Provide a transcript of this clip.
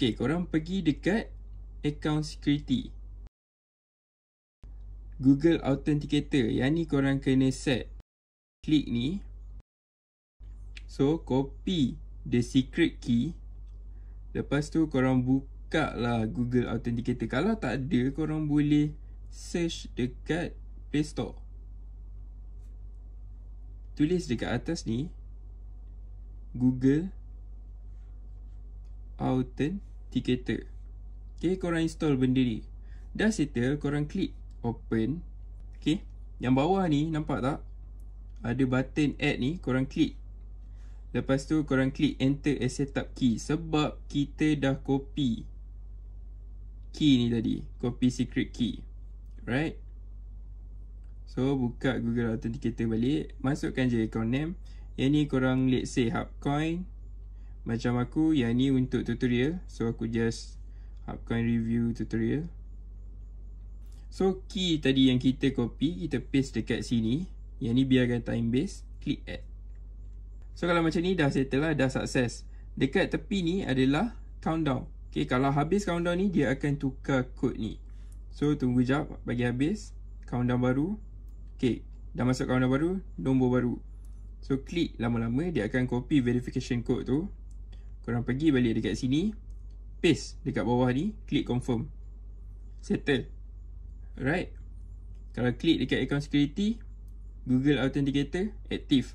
Okay, korang pergi dekat account security. Google Authenticator. Yang ni korang kena set. Klik ni. So, copy the secret key. Lepas tu korang buka lah Google Authenticator. Kalau tak ada, korang boleh search dekat Play Store. Tulis dekat atas ni. Google Authenticator ticketer Ok korang install benda ni Dah settle korang klik open Ok yang bawah ni nampak tak Ada button add ni korang klik Lepas tu korang klik enter as setup key Sebab kita dah copy Key ni tadi Copy secret key Right So buka Google Authenticator balik Masukkan je account name Yang ni korang let's say Hubcoin macam aku yang ni untuk tutorial so aku just upkan review tutorial so key tadi yang kita copy kita paste dekat sini yang ni biarkan time base click add so kalau macam ni dah settle lah dah sukses dekat tepi ni adalah countdown Okay, kalau habis countdown ni dia akan tukar kod ni so tunggu jap bagi habis countdown baru Okay, dah masuk countdown baru nombor baru so klik lama-lama dia akan copy verification code tu Korang pergi balik dekat sini Paste dekat bawah ni Klik confirm Settle Alright Kalau klik dekat account security Google Authenticator Active